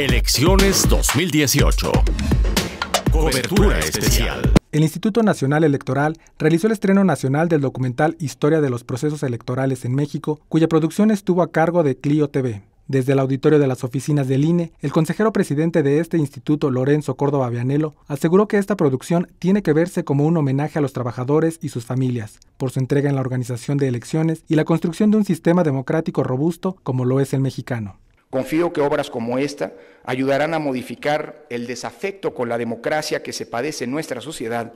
Elecciones 2018. Cobertura especial. El Instituto Nacional Electoral realizó el estreno nacional del documental Historia de los Procesos Electorales en México, cuya producción estuvo a cargo de Clio TV. Desde el auditorio de las oficinas del INE, el consejero presidente de este instituto, Lorenzo Córdoba Vianelo, aseguró que esta producción tiene que verse como un homenaje a los trabajadores y sus familias, por su entrega en la organización de elecciones y la construcción de un sistema democrático robusto como lo es el mexicano. Confío que obras como esta ayudarán a modificar el desafecto con la democracia que se padece en nuestra sociedad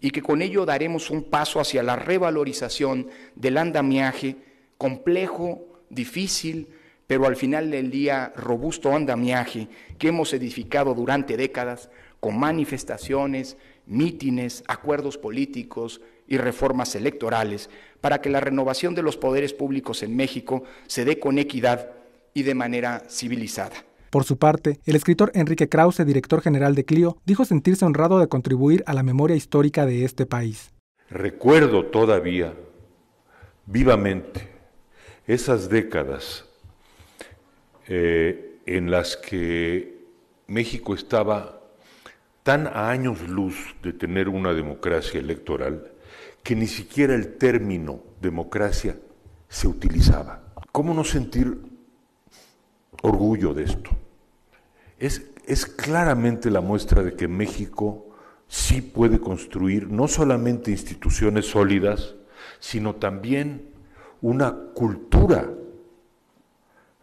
y que con ello daremos un paso hacia la revalorización del andamiaje complejo, difícil, pero al final del día robusto andamiaje que hemos edificado durante décadas con manifestaciones, mítines, acuerdos políticos y reformas electorales para que la renovación de los poderes públicos en México se dé con equidad y de manera civilizada. Por su parte, el escritor Enrique Krause, director general de Clio, dijo sentirse honrado de contribuir a la memoria histórica de este país. Recuerdo todavía vivamente esas décadas eh, en las que México estaba tan a años luz de tener una democracia electoral que ni siquiera el término democracia se utilizaba. ¿Cómo no sentir orgullo de esto. Es, es claramente la muestra de que México sí puede construir no solamente instituciones sólidas, sino también una cultura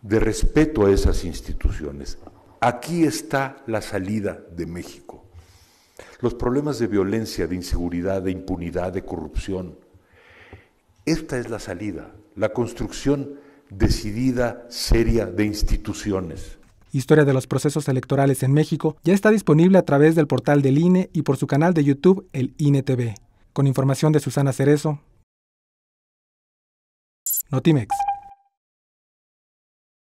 de respeto a esas instituciones. Aquí está la salida de México. Los problemas de violencia, de inseguridad, de impunidad, de corrupción. Esta es la salida, la construcción decidida, seria de instituciones. Historia de los procesos electorales en México ya está disponible a través del portal del INE y por su canal de YouTube, el INE TV. Con información de Susana Cerezo. Notimex.